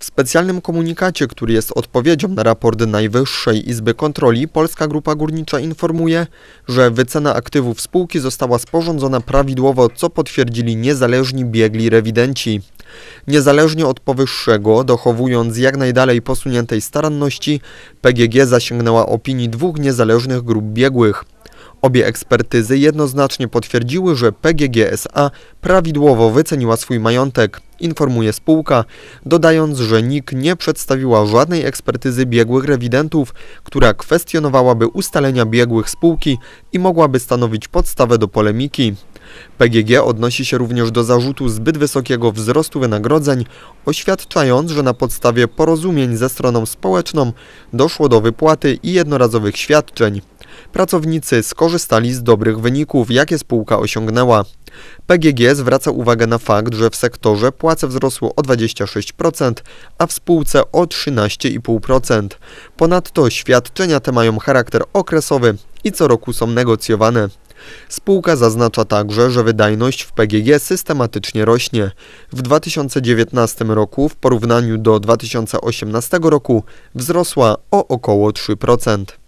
W specjalnym komunikacie, który jest odpowiedzią na raport Najwyższej Izby Kontroli, Polska Grupa Górnicza informuje, że wycena aktywów spółki została sporządzona prawidłowo, co potwierdzili niezależni biegli rewidenci. Niezależnie od powyższego, dochowując jak najdalej posuniętej staranności, PGG zasięgnęła opinii dwóch niezależnych grup biegłych. Obie ekspertyzy jednoznacznie potwierdziły, że PGGSa prawidłowo wyceniła swój majątek, informuje spółka, dodając, że NIK nie przedstawiła żadnej ekspertyzy biegłych rewidentów, która kwestionowałaby ustalenia biegłych spółki i mogłaby stanowić podstawę do polemiki. PGG odnosi się również do zarzutu zbyt wysokiego wzrostu wynagrodzeń, oświadczając, że na podstawie porozumień ze stroną społeczną doszło do wypłaty i jednorazowych świadczeń. Pracownicy skorzystali z dobrych wyników, jakie spółka osiągnęła. PGG zwraca uwagę na fakt, że w sektorze płace wzrosły o 26%, a w spółce o 13,5%. Ponadto świadczenia te mają charakter okresowy i co roku są negocjowane. Spółka zaznacza także, że wydajność w PGG systematycznie rośnie. W 2019 roku w porównaniu do 2018 roku wzrosła o około 3%.